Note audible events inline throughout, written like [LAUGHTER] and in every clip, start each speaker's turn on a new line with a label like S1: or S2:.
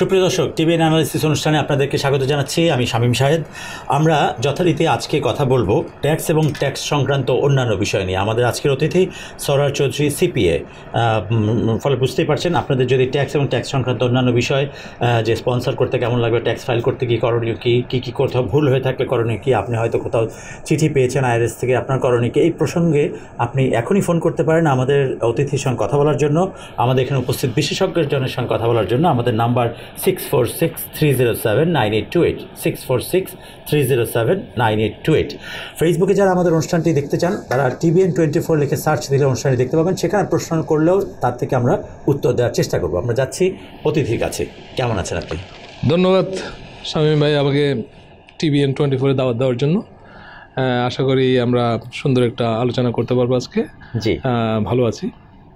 S1: সুপ্রিয় দর্শক TVN analysis অনুষ্ঠানে আপনাদেরকে স্বাগত জানাচ্ছি আমি শামীম সাহেদ আমরা যথারীতি আজকে কথা বলবো ট্যাক্স এবং ট্যাক্স সংক্রান্ত অন্যান্য বিষয় নিয়ে আমাদের আজকের অতিথি সরার চৌধুরী সিপিএ ফলে বুঝতেই পারছেন আপনাদের যদি ট্যাক্স এবং ট্যাক্স সংক্রান্ত অন্যান্য বিষয় যে স্পন্সর করতে কেমন লাগবে ট্যাক্স ফাইল করতে কী করণীয় কী কী কী কোথাও ভুল হয়ে থাকলে করণীয় কী আপনি হয়তো কোথাও চিঠি পেয়েছেন আইআরএস থেকে আপনার করণীয় এই প্রসঙ্গে আপনি এখনই ফোন করতে পারেন আমাদের অতিথির সঙ্গে কথা বলার জন্য আমাদের এখানে উপস্থিত বিশেষজ্ঞের জনের সঙ্গে কথা বলার জন্য আমাদের number six four six three zero seven nine eight two eight six four six three zero seven nine eight two eight ফেসবুকে যারা আমাদের অনুষ্ঠানটি দেখতে চান তারা টিভিএন টোয়েন্টি ফোর লিখে সার্চ দিলে অনুষ্ঠানটি দেখতে পাবেন সেখানে প্রশ্ন করলেও তার থেকে আমরা উত্তর দেওয়ার চেষ্টা করব আমরা যাচ্ছি অতিথির কাছে কেমন আছেন আপনি
S2: ধন্যবাদ স্বামী ভাই আমাকে টিভিএন টোয়েন্টি ফোরে দাওয়াত দেওয়ার জন্য আশা করি আমরা সুন্দর একটা আলোচনা করতে পারবো আজকে জি ভালো আছি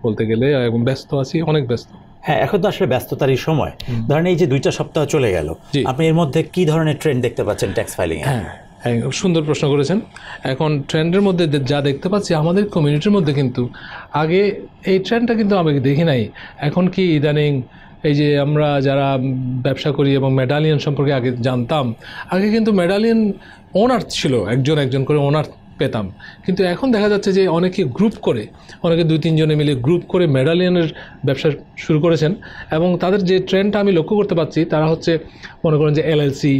S2: বলতে গেলে এবং ব্যস্ত আছি অনেক ব্যস্ত হ্যাঁ
S1: এখন তো আসলে ব্যস্ততারই সময় ধরেন এই যে দুইটা সপ্তাহ চলে গেল আপনি এর মধ্যে কি ধরনের ট্রেন্ড দেখতে পাচ্ছেন ট্যাক্স ফাইলিং হ্যাঁ
S2: হ্যাঁ সুন্দর প্রশ্ন করেছেন এখন ট্রেন্ডের মধ্যে যা দেখতে পাচ্ছি আমাদের কমিউনিটির মধ্যে কিন্তু আগে এই ট্রেন্ডটা কিন্তু আমি দেখি নাই এখন কি ইদানিং এই যে আমরা যারা ব্যবসা করি এবং মেডালিয়ান সম্পর্কে আগে জানতাম আগে কিন্তু মেডালিয়ান ওনার ছিল একজন একজন করে ওনার পেতাম কিন্তু এখন দেখা যাচ্ছে যে অনেকে গ্রুপ করে অনেকে দুই তিনজনে মিলে গ্রুপ করে মেডালিয়ানের ব্যবসা শুরু করেছেন এবং তাদের যে ট্রেন্ডটা আমি লক্ষ্য করতে পারছি তারা হচ্ছে মনে করেন যে এলএলসি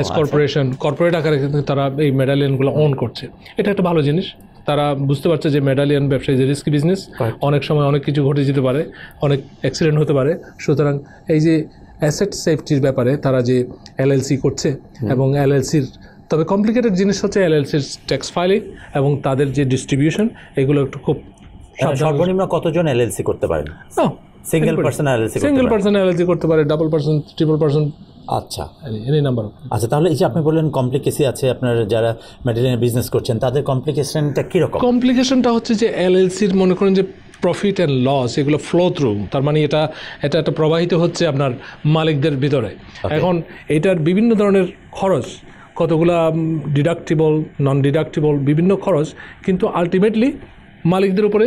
S2: এস কর্পোরেশন কর্পোরেট আকারে কিন্তু তারা এই মেডালিয়ানগুলো অন করছে এটা একটা ভালো জিনিস তারা বুঝতে পারছে যে মেডালিয়ান ব্যবসায়ী যে রিস্ক বিজনেস অনেক সময় অনেক কিছু ঘটে যেতে পারে অনেক অ্যাক্সিডেন্ট হতে পারে সুতরাং এই যে অ্যাসেট সেফটির ব্যাপারে তারা যে এলএলসি করছে এবং এলএলসির তবে কমপ্লিকেটেড জিনিস হচ্ছে এলএলসির ট্যাক্স ফাইলিং এবং তাদের যে ডিস্ট্রিবিউশন এগুলো একটু খুব সর্বনিম্ন কতজন এলএলসি করতে পারেন single person LLC single person LLC করতে পারে ডাবল পার্সন ট্রিপল পার্সন আচ্ছা এনি নাম্বার আচ্ছা তাহলে এই যে আপনি
S1: বললেন কমপ্লিকেসি আছে আপনার যারা মেডিটেরিয়ান বিজনেস করছেন তাদের কমপ্লিকেশনটা কীরকম কমপ্লিকেশনটা
S2: হচ্ছে যে এলএলসির মনে করেন যে প্রফিট অ্যান্ড লস এগুলো ফ্লো থ্রু তার মানে এটা এটা একটা প্রবাহিত হচ্ছে আপনার মালিকদের ভিতরে এখন এটার বিভিন্ন ধরনের খরচ কতগুলা ডিডাক্টিবল নন ডিডাক্টিবল বিভিন্ন খরচ কিন্তু আলটিমেটলি মালিকদের উপরে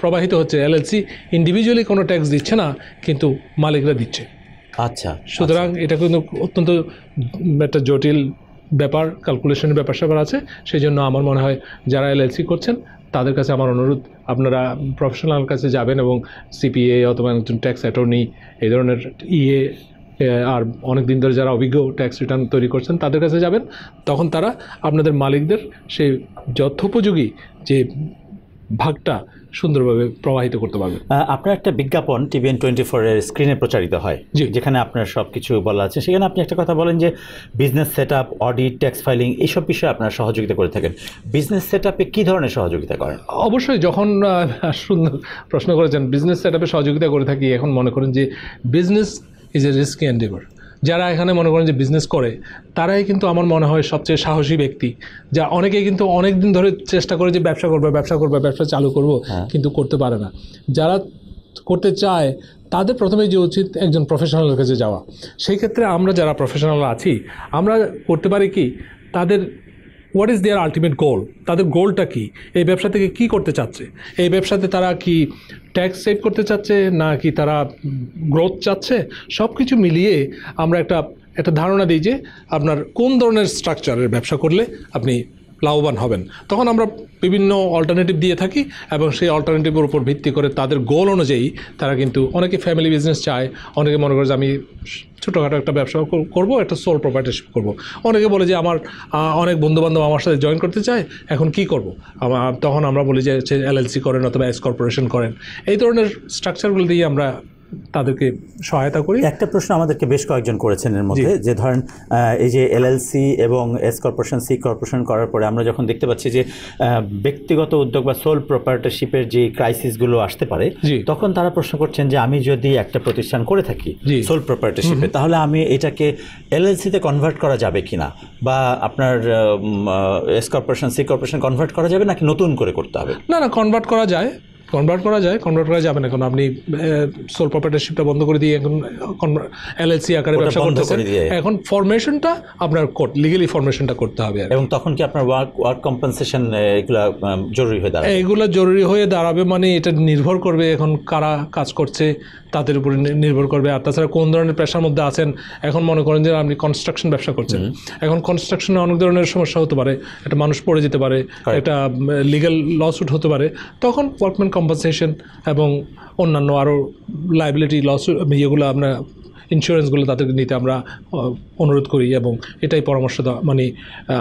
S2: প্রবাহিত হচ্ছে এলএলসি ইন্ডিভিজুয়ালি কোনো ট্যাক্স দিচ্ছে না কিন্তু মালিকরা দিচ্ছে আচ্ছা, আচ্ছা সুতরাং এটা কিন্তু অত্যন্ত একটা জটিল ব্যাপার ক্যালকুলেশনের ব্যাপার স্যাপার আছে সেই জন্য আমার মনে হয় যারা এলএলসি করছেন তাদের কাছে আমার অনুরোধ আপনারা প্রফেশনাল কাছে যাবেন এবং সিপিএ অথবা একজন ট্যাক্স অ্যাটর্নি এই ধরনের ইএ e আর অনেক দিন ধরে যারা অভিজ্ঞ ট্যাক্স রিটার্ন তৈরি করছেন তাদের কাছে যাবেন তখন তারা আপনাদের মালিকদের সেই যথোপযোগী যে ভাগটা সুন্দরভাবে প্রবাহিত করতে পারবে আপনার একটা বিজ্ঞাপন টিভিএন টোয়েন্টি ফোরের স্ক্রিনে
S1: প্রচারিত হয় যেখানে আপনার সব কিছু বলা আছে সেখানে আপনি একটা কথা বলেন যে business set up audit tax filing এইসব বিষয়ে আপনার সহযোগিতা করে থাকেন বিজনেস সেট আপে কী ধরনের সহযোগিতা করেন
S2: অবশ্যই যখন সুন্দর প্রশ্ন করেছেন বিজনেস সেট আপে সহযোগিতা করে থাকি এখন মনে করেন যে business is a risky endeavour যারা এখানে মনে করেন যে বিজনেস করে তারাই কিন্তু আমার মনে হয় সবচেয়ে সাহসী ব্যক্তি যা অনেকেই কিন্তু অনেক দিন ধরে চেষ্টা করে যে ব্যবসা করবে ব্যবসা করবে ব্যবসা চালু করব হ্যাঁ। কিন্তু করতে পারে না যারা করতে চায় তাদের প্রথমে যে উচিত একজন প্রফেশনালের কাছে যাওয়া সেই ক্ষেত্রে আমরা যারা প্রফেশনাল আছি আমরা করতে পারি কি তাদের what is their ultimate goal তাদের গোলটা কি এই ব্যবসা থেকে কি করতে চাচ্ছে এই ব্যবসাতে তারা কি ট্যাক্স সেভ করতে চাচ্ছে না কি তারা গ্রোথ চাচ্ছে সব কিছু মিলিয়ে আমরা একটা একটা ধারণা দিই যে আপনার কোন ধরনের স্ট্রাকচারের ব্যবসা করলে আপনি লাভবান হবেন তখন আমরা বিভিন্ন অল্টারনেটিভ দিয়ে থাকি এবং সেই অল্টারনেটিভের উপর ভিত্তি করে তাদের গোল অনুযায়ী তারা কিন্তু অনেকে ফ্যামিলি বিজনেস চায় অনেকে মনে করে যে আমি ছোটোখাটো একটা ব্যবসা করব একটা সোল প্রপার্টিশিপ করব। অনেকে বলে যে আমার অনেক বন্ধুবান্ধব আমার সাথে জয়েন করতে চায় এখন কি করব। তখন আমরা বলি যে এলএলসি করেন অথবা এস কর্পোরেশন করেন এই ধরনের স্ট্রাকচারগুলো দিয়ে আমরা তাদেরকে
S1: সহায়তা করি একটা প্রশ্ন আমাদেরকে বেশ কয়েকজন করেছেন এর মধ্যে যে ধরেন এই যে এলএলসি এবং এস কর্পোরেশন সি কর্পোরেশন করার পরে আমরা যখন দেখতে পাচ্ছি যে ব্যক্তিগত উদ্যোগ বা সোল প্রপার্টারশিপের যে ক্রাইসিসগুলো আসতে পারে তখন তারা প্রশ্ন করছেন যে আমি যদি একটা প্রতিষ্ঠান করে থাকি সোল প্রপার্টারশিপে তাহলে আমি এটাকে এলএলসিতে কনভার্ট করা যাবে কি না বা আপনার S corporation C corporation convert করা যাবে নাকি নতুন করে করতে হবে
S2: না না কনভার্ট করা যায় কনভার্ট করা যায় কনভার্ট করা যাবে না কারণ আপনি সোল প্রপার্টারশিপটা বন্ধ করে দিয়ে এখন এলএলসি আকারে ব্যবসা করতেছেন এখন ফরমেশনটা আপনার কোর্ট লিগালি
S1: ফরমেশনটা করতে হবে এবং তখন কি আপনার ওয়ার্ক ওয়ার্ক কম্পেনসেশন এগুলো জরুরি হয়ে দাঁড়াবে
S2: এগুলো জরুরি হয়ে দাঁড়াবে মানে এটা নির্ভর করবে এখন কারা কাজ করছে তাদের উপরে নির্ভর করবে আর তাছাড়া কোন ধরনের পেশার মধ্যে আছেন এখন মনে করেন যে আপনি কনস্ট্রাকশন ব্যবসা করছেন এখন কনস্ট্রাকশনে অনেক ধরনের সমস্যা হতে পারে একটা মানুষ পড়ে যেতে পারে একটা লিগাল লসুট হতে পারে তখন ওয়ার্কম্যান কম্পেনসেশন এবং অন্যান্য আরও লাইবিলিটি লস ইয়েগুলো আমরা ইন্স্যুরেন্সগুলো তাদেরকে নিতে আমরা অনুরোধ করি এবং এটাই পরামর্শ দেওয়া মানে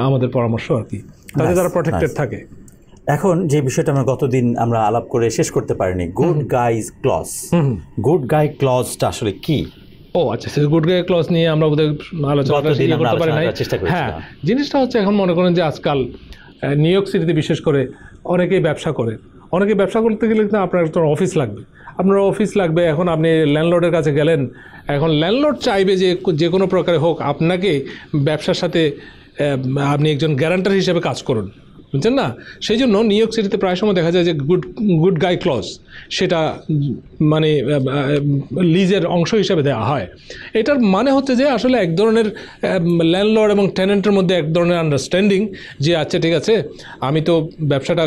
S2: আমাদের পরামর্শ আর কি
S1: তাদের তারা প্রোটেক্টেড
S2: থাকে এখন যে বিষয়টা আমরা
S1: গতদিন আমরা আলাপ করে শেষ করতে পারিনি good guys clause good guy ক্লসটা আসলে
S2: কি ও আচ্ছা সে গুড গাই ক্লস নিয়ে আমরা ওদের আলোচনা করতে পারি নাই হ্যাঁ জিনিসটা হচ্ছে এখন মনে করেন যে আজকাল নিউ ইয়র্ক সিটিতে বিশেষ করে অনেকেই ব্যবসা করে অনেকে ব্যবসা করতে গেলে কিন্তু আপনার তো অফিস লাগবে আপনার অফিস লাগবে এখন আপনি ল্যান্ডলর্ডের কাছে গেলেন এখন ল্যান্ডলর্ড চাইবে যে যে কোনো প্রকারে হোক আপনাকে ব্যবসার সাথে আপনি একজন গ্যারান্টার হিসেবে কাজ করুন বুঝছেন না সেই জন্য নিউ ইয়র্ক সিটিতে প্রায় সময় দেখা যায় যে গুড গুড গাই ক্লজ সেটা মানে লিজের অংশ হিসাবে দেওয়া হয় এটার মানে হচ্ছে যে আসলে এক ধরনের ল্যান্ডলর্ড এবং টেনেন্টের মধ্যে এক ধরনের আন্ডারস্ট্যান্ডিং যে আচ্ছা ঠিক আছে আমি তো ব্যবসাটা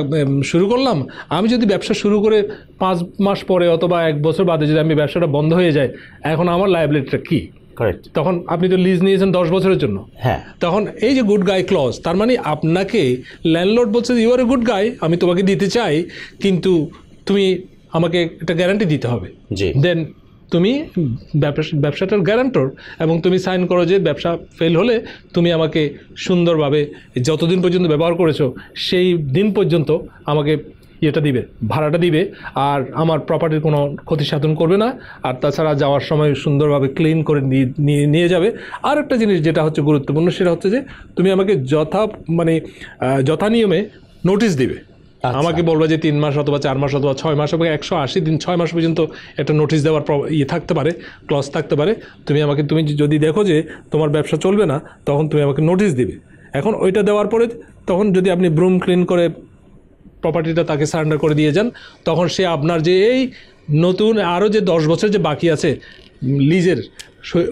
S2: শুরু করলাম আমি যদি ব্যবসা শুরু করে পাঁচ মাস পরে অথবা এক বছর বাদে যদি আমি ব্যবসাটা বন্ধ হয়ে যায় এখন আমার লাইবিলিটিটা কী তখন আপনি তো লিজ নিয়েছেন দশ বছরের জন্য হ্যাঁ তখন এই যে গুড গাই ক্লজ তার মানে আপনাকে ল্যান্ডলর্ড বলছে you R a good guy আমি তোমাকে দিতে চাই কিন্তু তুমি আমাকে একটা গ্যারান্টি দিতে হবে জি দেন তুমি ব্যবসা ব্যবসাটার গ্যারান্টর এবং তুমি সাইন করো যে ব্যবসা ফেল হলে তুমি আমাকে সুন্দরভাবে যতদিন পর্যন্ত ব্যবহার করেছো সেই দিন পর্যন্ত আমাকে ইয়েটা দিবে ভাড়াটা দিবে আর আমার প্রপার্টির কোনো ক্ষতি সাধন করবে না আর তাছাড়া যাওয়ার সময় সুন্দরভাবে ক্লিন করে নিয়ে নিয়ে যাবে আর একটা জিনিস যেটা হচ্ছে গুরুত্বপূর্ণ সেটা হচ্ছে যে তুমি আমাকে যথা মানে যথা নিয়মে নোটিশ দিবে আচ্ছা। আমাকে বলবে যে তিন মাস অথবা চার মাস অথবা ছয় মাস অথবা একশো আশি দিন ছয় মাস পর্যন্ত একটা নোটিশ দেওয়ার ইয়ে থাকতে পারে ক্লস থাকতে পারে তুমি আমাকে তুমি যদি দেখো যে তোমার ব্যবসা চলবে না তখন তুমি আমাকে নোটিশ দিবে এখন ওইটা দেওয়ার পরে তখন যদি আপনি ব্রুম ক্লিন করে প্রপার্টিটা তাকে সারেন্ডার করে দিয়ে যান তখন সে আপনার যে এই নতুন আরও যে দশ বছর যে বাকি আছে লিজের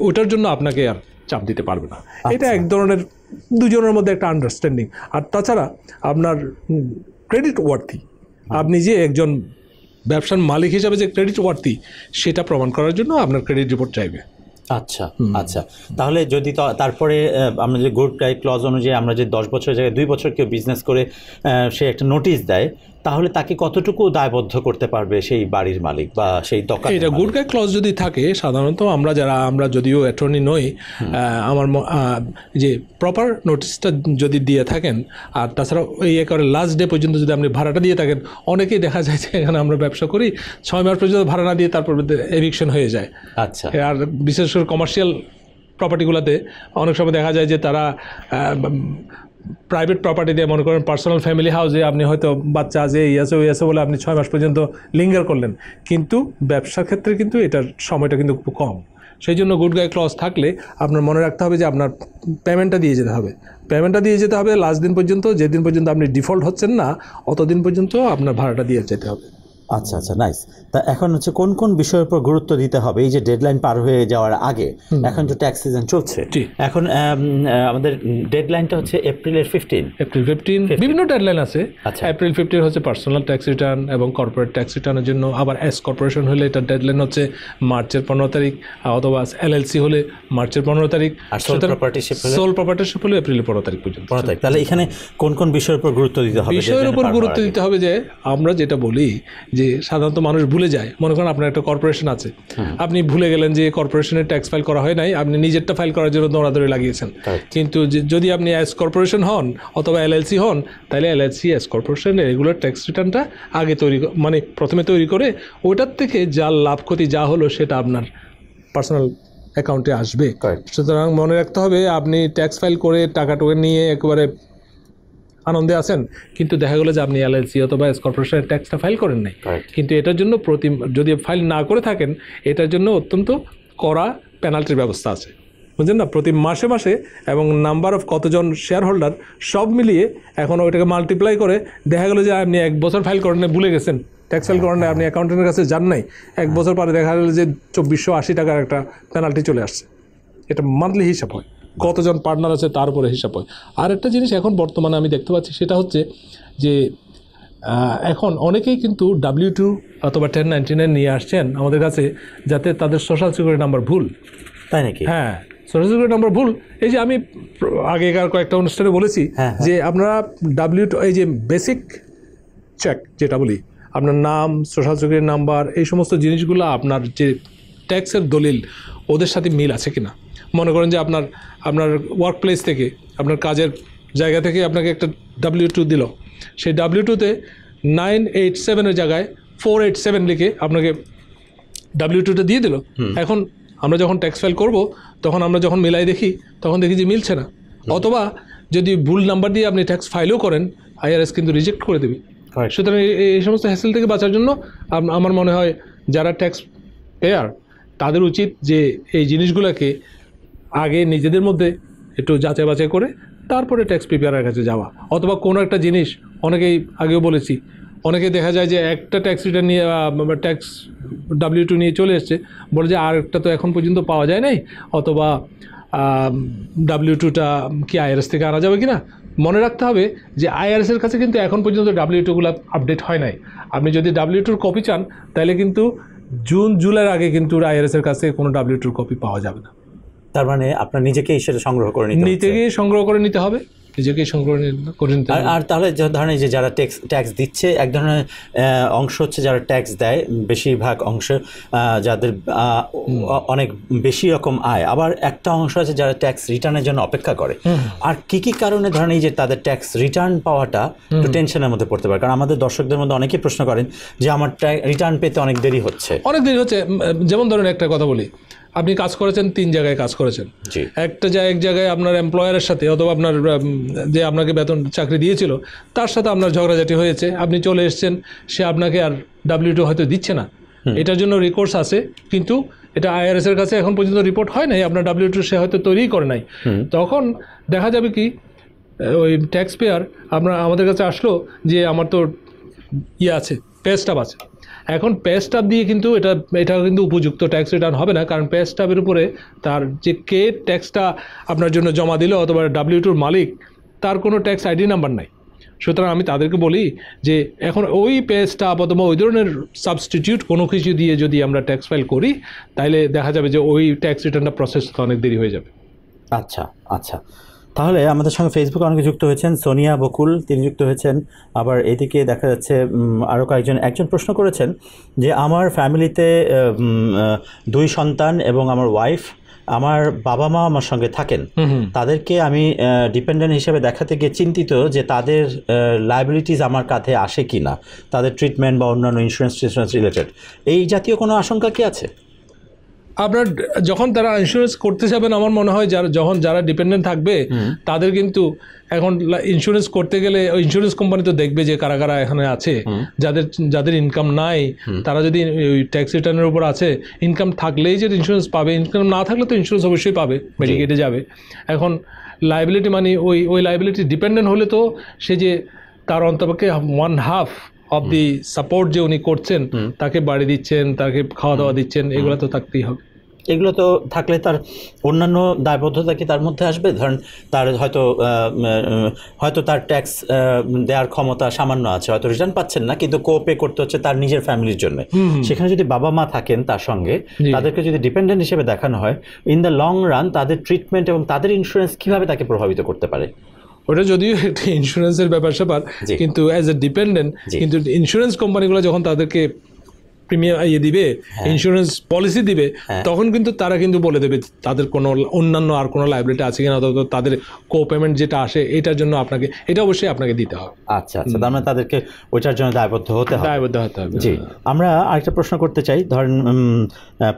S2: ওটার জন্য আপনাকে আর চাপ দিতে পারবে না এটা আচ্ছা। এক ধরনের দুজনের মধ্যে একটা আন্ডারস্ট্যান্ডিং আর তাছাড়া আপনার ক্রেডিট ওয়ার্থি আপনি যে একজন ব্যবসার মালিক হিসাবে যে ক্রেডিট ওয়ার্থি সেটা প্রমাণ করার জন্য আপনার ক্রেডিট
S1: রিপোর্ট চাইবে আচ্ছা আচ্ছা তাহলে যদি তারপরে আমরা যে গুড গাইড ক্লজ অনুযায়ী আমরা যে দশ বছরের জায়গায় দুই বছর কেউ বিজনেস করে সে একটা নোটিশ দেয় তাহলে তাকে কতটুকু দায়বদ্ধ করতে পারবে সেই বাড়ির মালিক বা সেই দোকান
S2: এটা গুড গাই ক্লজ যদি থাকে সাধারণত আমরা যারা আমরা যদিও অ্যাটর্নি নই আমার যে প্রপার নোটিশটা যদি দিয়ে থাকেন আর তাছাড়া এই একেবারে লাস্ট ডে পর্যন্ত যদি আপনি ভাড়াটা দিয়ে থাকেন অনেকেই দেখা যায় যে এখানে আমরা ব্যবসা করি ছয় মাস পর্যন্ত ভাড়া না দিয়ে তারপর এভিকশন হয়ে যায় আচ্ছা আর বিশেষ করে কমার্শিয়াল প্রপার্টিগুলোতে অনেক সময় দেখা যায় যে তারা প্রাইভেট প্রপার্টি দিয়ে মনে করেন পার্সোনাল ফ্যামিলি হাউসে আপনি হয়তো বাচ্চা আছে এই আছে ওই আছে বলে আপনি ছয় মাস পর্যন্ত লিঙ্গার করলেন কিন্তু ব্যবসার ক্ষেত্রে কিন্তু এটার সময়টা কিন্তু খুব কম সেই জন্য গুড গাই ক্লস থাকলে আপনার মনে রাখতে হবে যে আপনার পেমেন্টটা দিয়ে যেতে হবে পেমেন্টটা দিয়ে যেতে হবে লাস্ট দিন পর্যন্ত যেদিন পর্যন্ত আপনি ডিফল্ট হচ্ছেন না অতদিন পর্যন্ত আপনার ভাড়াটা দিয়ে যেতে হবে আচ্ছা আচ্ছা নাইস তা এখন হচ্ছে কোন কোন বিষয়ের উপর গুরুত্ব দিতে হবে এই যে ডেডলাইন
S1: পার হয়ে যাওয়ার আগে এখন তো ট্যাক্স সিজন চলছে এখন আমাদের ডেডলাইনটা
S2: হচ্ছে এপ্রিলের ফিফটিন এপ্রিল ফিফটিন বিভিন্ন ডেডলাইন আছে আচ্ছা এপ্রিল ফিফটিন হচ্ছে পার্সোনাল ট্যাক্স রিটার্ন এবং কর্পোরেট ট্যাক্স রিটার্নের জন্য আবার এস কর্পোরেশন হলে এটা ডেডলাইন হচ্ছে মার্চের পনেরো তারিখ অথবা এলএলসি হলে মার্চের পনেরো তারিখ আর সোল প্রপার্টিশিপ সোল প্রপার্টিশিপ হলে এপ্রিলের পনেরো তারিখ পর্যন্ত পনেরো তারিখ তাহলে এখানে কোন কোন বিষয়ের উপর গুরুত্ব দিতে হবে বিষয়ের উপর গুরুত্ব দিতে হবে যে আমরা যেটা বলি যে যে সাধারণত মানুষ ভুলে যায় মনে করেন আপনার একটা কর্পোরেশন আছে হ্যাঁ। আপনি ভুলে গেলেন যে কর্পোরেশনের ট্যাক্স ফাইল করা হয় নাই আপনি নিজেরটা ফাইল করার জন্য দৌড়াদৌড়ি লাগিয়েছেন কিন্তু যদি আপনি অ্যাজ কর্পোরেশন হন অথবা এলএলসি হন তাহলে এলএলসি অ্যাজ কর্পোরেশনের রেগুলার ট্যাক্স রিটার্নটা আগে তৈরি মানে প্রথমে তৈরি করে ওটার থেকে যা লাভ ক্ষতি যা হলো সেটা আপনার পার্সোনাল অ্যাকাউন্টে আসবে সুতরাং মনে রাখতে হবে আপনি ট্যাক্স ফাইল করে টাকা টাকাটুকু নিয়ে একেবারে আনন্দে আছেন কিন্তু দেখা গেলো যে আপনি এলআইসি অথবা কর্পোরেশনের ট্যাক্সটা ফাইল করেন নাই কিন্তু এটার জন্য প্রতি যদি ফাইল না করে থাকেন এটার জন্য অত্যন্ত করা পেনাল্টির ব্যবস্থা আছে বুঝলেন না প্রতি মাসে মাসে এবং নাম্বার অফ কতজন শেয়ার হোল্ডার সব মিলিয়ে এখন ওইটাকে মাল্টিপ্লাই করে দেখা গেলো যে আপনি এক বছর ফাইল করেন ভুলে গেছেন ট্যাক্স ফাইল করেন আপনি অ্যাকাউন্টেন্টের কাছে যান নাই এক বছর পরে দেখা গেলো যে চব্বিশশো আশি টাকার একটা পেনাল্টি চলে আসছে এটা মান্থলি হিসাব হয় কতজন পার্টনার আছে তার উপরে হিসাব হয় আর একটা জিনিস এখন বর্তমানে আমি দেখতে পাচ্ছি সেটা হচ্ছে যে এখন অনেকেই কিন্তু ডাব্লিউ টু অথবা টেন নাইনটি নাইন নিয়ে আসছেন আমাদের কাছে যাতে তাদের সোশ্যাল সিকিউরিটি নাম্বার ভুল তাই নাকি হ্যাঁ সোশ্যাল সিকিউরিটি নাম্বার ভুল এই যে আমি আগেকার কয়েকটা অনুষ্ঠানে বলেছি হ্যাঁ, হ্যাঁ। যে আপনারা ডাব্লিউ টু এই যে বেসিক চেক যেটা বলি আপনার নাম সোশ্যাল সিকিউরিটি নাম্বার এই সমস্ত জিনিসগুলো আপনার যে ট্যাক্সের দলিল ওদের সাথে মিল আছে কিনা মনে করেন যে আপনার আপনার ওয়ার্ক প্লেস থেকে আপনার কাজের জায়গা থেকে আপনাকে একটা ডাব্লিউ টু দিল সেই ডাব্লিউ টুতে নাইন এইট সেভেনের জায়গায় ফোর এইট সেভেন লিখে আপনাকে ডাব্লিউ টুটা দিয়ে দিল এখন আমরা যখন ট্যাক্স ফাইল করব তখন আমরা যখন মিলাই দেখি তখন দেখি যে মিলছে না অথবা যদি ভুল নাম্বার দিয়ে আপনি ট্যাক্স ফাইলও করেন আইআরএস কিন্তু রিজেক্ট করে দেবে সুতরাং এই সমস্ত হ্যাসেল থেকে বাঁচার জন্য আমার মনে হয় যারা ট্যাক্স পেয়ার তাদের উচিত যে এই জিনিসগুলোকে আগে নিজেদের মধ্যে একটু যাচাই বাছাই করে তারপরে ট্যাক্স প্রিপেয়ারের কাছে যাওয়া অথবা কোনো একটা জিনিস অনেকেই আগেও বলেছি অনেকে দেখা যায় যে একটা ট্যাক্স রিটার্ন নিয়ে ট্যাক্স ডাব্লিউ টু নিয়ে চলে এসছে বলে যে আর একটা তো এখন পর্যন্ত পাওয়া যায় নাই অথবা ডাব্লিউ টুটা কি আইআরএস থেকে আনা যাবে কি না মনে রাখতে হবে যে আইআরএসের কাছে কিন্তু এখন পর্যন্ত ডাব্লিউ টুগুলো আপডেট হয় নাই আপনি যদি ডাব্লিউ টুর কপি চান তাহলে কিন্তু জুন জুলাইয়ের আগে কিন্তু আইআরএসের কাছে কোনো ডাব্লিউ টুর কপি পাওয়া যাবে না তার মানে আপনার নিজেকে সেটা সংগ্রহ করে নিতে নিজেকেই সংগ্রহ করে নিতে হবে নিজেকে সংগ্রহ করে নিতে হবে আর
S1: তাহলে ধরেন যে যারা ট্যাক্স ট্যাক্স দিচ্ছে এক ধরনের অংশ হচ্ছে যারা ট্যাক্স দেয় বেশিরভাগ অংশ যাদের অনেক বেশি রকম আয় আবার একটা অংশ আছে যারা ট্যাক্স রিটার্নের জন্য অপেক্ষা করে আর কি কি কারণে ধরেন এই যে তাদের ট্যাক্স রিটার্ন পাওয়াটা একটু টেনশনের মধ্যে পড়তে পারে কারণ আমাদের দর্শকদের মধ্যে অনেকেই প্রশ্ন
S2: করেন যে আমার রিটার্ন পেতে অনেক দেরি হচ্ছে অনেক দেরি হচ্ছে যেমন ধরুন একটা কথা বলি আপনি কাজ করেছেন তিন জায়গায় কাজ করেছেন একটা এক জায়গায় আপনার এমপ্লয়ারের সাথে অথবা আপনার যে আপনাকে বেতন চাকরি দিয়েছিল তার সাথে আপনার ঝগড়াঝাটি হয়েছে আপনি চলে এসছেন সে আপনাকে আর ডাব্লিউ টু হয়তো দিচ্ছে না এটার জন্য রেকর্ডস আছে কিন্তু এটা আইআরএস এর কাছে এখন পর্যন্ত রিপোর্ট হয় নাই আপনার ডাব্লিউ টু সে হয়তো তৈরি করে নাই তখন দেখা যাবে কি ওই ট্যাক্স পেয়ার আপনার আমাদের কাছে আসলো যে আমার তো ইয়ে আছে পেস্টাপ আছে এখন পেস স্টাব দিয়ে কিন্তু এটা এটা কিন্তু উপযুক্ত ট্যাক্স রিটার্ন হবে না কারণ পেস স্টাবের উপরে তার যে কে ট্যাক্সটা আপনার জন্য জমা দিল অথবা ডাব্লিউ টুর মালিক তার কোনো ট্যাক্স আইডি নাম্বার নাই সুতরাং আমি তাদেরকে বলি যে এখন ওই পেজটা অথবা ওই ধরনের সাবস্টিটিউট কোনো কিছু দিয়ে যদি আমরা ট্যাক্স ফাইল করি তাহলে দেখা যাবে যে ওই ট্যাক্স রিটার্নটা প্রসেস অনেক দেরি হয়ে যাবে আচ্ছা আচ্ছা
S1: তাহলে আমাদের সঙ্গে ফেসবুকে অনেকে যুক্ত হয়েছেন সোনিয়া বকুল তিনি যুক্ত হয়েছেন আবার এদিকে দেখা যাচ্ছে আরও কয়েকজন একজন প্রশ্ন করেছেন যে আমার ফ্যামিলিতে দুই সন্তান এবং আমার ওয়াইফ আমার বাবা মা আমার সঙ্গে থাকেন তাদেরকে আমি ডিপেন্ডেন্ট হিসেবে দেখাতে গিয়ে চিন্তিত যে তাদের লাইবিলিটিস আমার কাঁধে আসে কি না তাদের ট্রিটমেন্ট
S2: বা অন্যান্য ইন্স্যুরেন্স ইন্স্যুরেন্স রিলেটেড এই জাতীয় কোনো আশঙ্কা কি আছে আপনার যখন তারা ইন্স্যুরেন্স করতে যাবেন আমার মনে হয় যারা যখন যারা ডিপেন্ডেন্ট থাকবে তাদের কিন্তু এখন ইন্স্যুরেন্স করতে গেলে ইন্স্যুরেন্স কোম্পানি তো দেখবে যে কারা কারা এখানে আছে যাদের যাদের ইনকাম নাই তারা যদি ওই ট্যাক্স রিটার্নের উপর আছে ইনকাম থাকলেই যে ইন্স্যুরেন্স পাবে ইনকাম না থাকলে তো ইন্স্যুরেন্স অবশ্যই পাবে মেডিকেটে যাবে এখন লাইবিলিটি মানে ওই ওই লাইবিলিটি ডিপেন্ডেন্ট হলে তো সে যে তার অন্তপক্ষে one half of the support যে উনি করছেন তাকে বাড়ি দিচ্ছেন তাকে খাওয়া দাওয়া দিচ্ছেন এগুলো তো থাকতেই হবে এগুলো
S1: তো থাকলে তার অন্যান্য দায়বদ্ধতা কি তার মধ্যে আসবে ধরেন তার হয়তো হয়তো তার ট্যাক্স দেওয়ার ক্ষমতা সামান্য আছে হয়তো রিটার্ন পাচ্ছেন না কিন্তু কো পে করতে হচ্ছে তার নিজের ফ্যামিলির জন্য সেখানে যদি বাবা মা থাকেন তার সঙ্গে তাদেরকে যদি ডিপেন্ডেন্ট হিসেবে দেখানো হয় ইন দ্য লং রান তাদের ট্রিটমেন্ট এবং তাদের ইন্স্যুরেন্স কিভাবে তাকে প্রভাবিত করতে পারে
S2: ওটা যদিও [LAUGHS] একটা ইন্স্যুরেন্সের ব্যাপার স্যাপার কিন্তু অ্যাজ এ ডিপেন্ডেন্ট কিন্তু ইন্স্যুরেন্স কোম্পানিগুলো যখন তাদেরকে প্রিমিয়াম ইয়ে দিবে ইন্স্যুরেন্স হ্যাঁ। পলিসি দিবে হ্যাঁ। তখন কিন্তু তারা কিন্তু বলে দেবে তাদের কোনো অন্যান্য আর কোনো লাইব্রেরিটা আছে কিনা অথবা তাদের কো পেমেন্ট যেটা আসে এটার জন্য আপনাকে এটা অবশ্যই আপনাকে দিতে হবে আচ্ছা আচ্ছা তার মানে তাদেরকে ওইটার জন্য দায়বদ্ধ হতে হবে দায়বদ্ধ
S1: হতে হবে জি আমরা আরেকটা প্রশ্ন করতে চাই ধরেন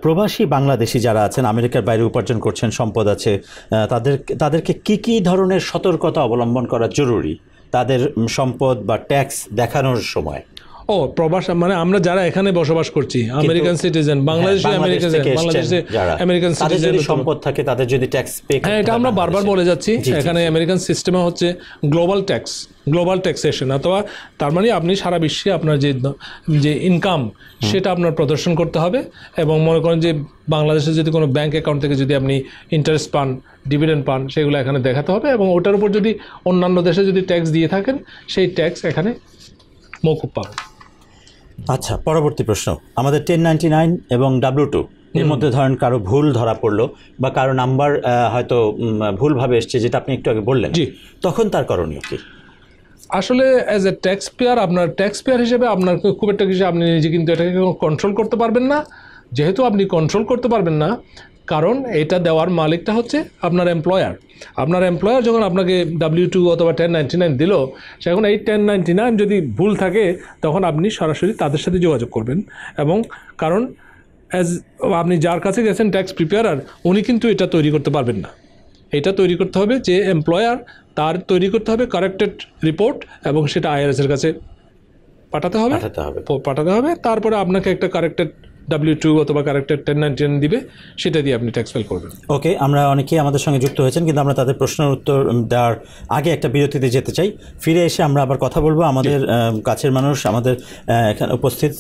S1: প্রবাসী বাংলাদেশি যারা আছেন আমেরিকার বাইরে উপার্জন করছেন সম্পদ আছে তাদের তাদেরকে কি কি ধরনের সতর্কতা অবলম্বন করা জরুরি তাদের সম্পদ বা ট্যাক্স দেখানোর সময়
S2: ও প্রবাস মানে আমরা যারা এখানে বসবাস করছি আমেরিকান সিটিজেন বাংলাদেশে আমেরিকান বাংলাদেশে আমেরিকান সিটিজেন সম্পদ থাকে তাদের যদি ট্যাক্স পে হ্যাঁ এটা আমরা বারবার বলে যাচ্ছি এখানে আমেরিকান সিস্টেমে হচ্ছে গ্লোবাল ট্যাক্স গ্লোবাল ট্যাক্সেশন অথবা তার মানে আপনি সারা বিশ্বে আপনার যে যে ইনকাম সেটা আপনার প্রদর্শন করতে হবে এবং মনে করেন যে বাংলাদেশে যদি কোনো ব্যাংক অ্যাকাউন্ট থেকে যদি আপনি ইন্টারেস্ট পান ডিভিডেন্ড পান সেগুলো এখানে দেখাতে হবে এবং ওটার উপর যদি অন্যান্য দেশে যদি ট্যাক্স দিয়ে থাকেন সেই ট্যাক্স এখানে মৌকুব পাবেন
S1: আচ্ছা পরবর্তী প্রশ্ন আমাদের টেন নাইনটি নাইন এবং ডাব্লু টু এর মধ্যে ধরেন কারো ভুল ধরা পড়লো বা কারো নাম্বার হয়তো ভুলভাবে এসছে যেটা আপনি একটু আগে বললেন জি তখন তার করণীয় কি
S2: আসলে অ্যাজ এ ট্যাক্স পেয়ার আপনার ট্যাক্স পেয়ার হিসেবে আপনার খুব একটা কিছু আপনি নিজে কিন্তু এটাকে কন্ট্রোল করতে পারবেন না যেহেতু আপনি কন্ট্রোল করতে পারবেন না কারণ এটা দেওয়ার মালিকটা হচ্ছে আপনার এমপ্লয়ার আপনার এমপ্লয়ার যখন আপনাকে ডাব্লিউ টু অথবা টেন নাইনটি নাইন দিল সেখানে এই টেন নাইনটি নাইন যদি ভুল থাকে তখন আপনি সরাসরি তাদের সাথে যোগাযোগ করবেন এবং কারণ অ্যাজ আপনি যার কাছে গেছেন ট্যাক্স প্রিপেয়ারার উনি কিন্তু এটা তৈরি করতে পারবেন না এটা তৈরি করতে হবে যে এমপ্লয়ার তার তৈরি করতে হবে কারেক্টেড রিপোর্ট এবং সেটা আইআরএসের কাছে পাঠাতে হবে পাঠাতে হবে পাঠাতে হবে তারপরে আপনাকে একটা কারেক্টেড ডাব্লিউ টু অথবা কারেক্টার টেন নাইন দিবে সেটা দিয়ে আপনি ট্যাক্স ফাইল করবেন
S1: ওকে আমরা অনেকেই আমাদের সঙ্গে যুক্ত হয়েছেন কিন্তু আমরা তাদের প্রশ্নের উত্তর দেওয়ার আগে একটা বিরতিতে যেতে চাই ফিরে এসে আমরা আবার কথা বলবো আমাদের কাছের মানুষ আমাদের এখানে উপস্থিত